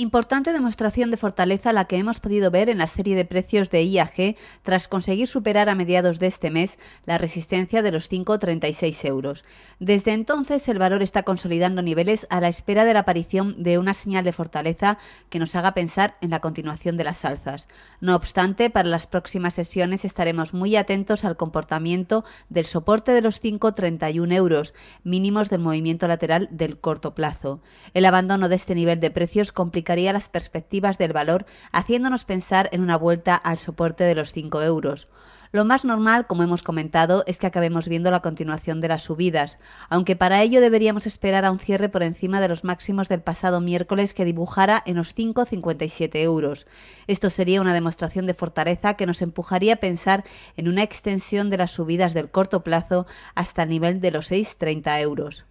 Importante demostración de fortaleza la que hemos podido ver en la serie de precios de IAG tras conseguir superar a mediados de este mes la resistencia de los 5,36 euros. Desde entonces el valor está consolidando niveles a la espera de la aparición de una señal de fortaleza que nos haga pensar en la continuación de las alzas. No obstante, para las próximas sesiones estaremos muy atentos al comportamiento del soporte de los 5,31 euros, mínimos del movimiento lateral del corto plazo. El abandono de este nivel de precios complica las perspectivas del valor haciéndonos pensar en una vuelta al soporte de los 5 euros. Lo más normal, como hemos comentado, es que acabemos viendo la continuación de las subidas, aunque para ello deberíamos esperar a un cierre por encima de los máximos del pasado miércoles que dibujara en los 5,57 euros. Esto sería una demostración de fortaleza que nos empujaría a pensar en una extensión de las subidas del corto plazo hasta el nivel de los 6,30 euros.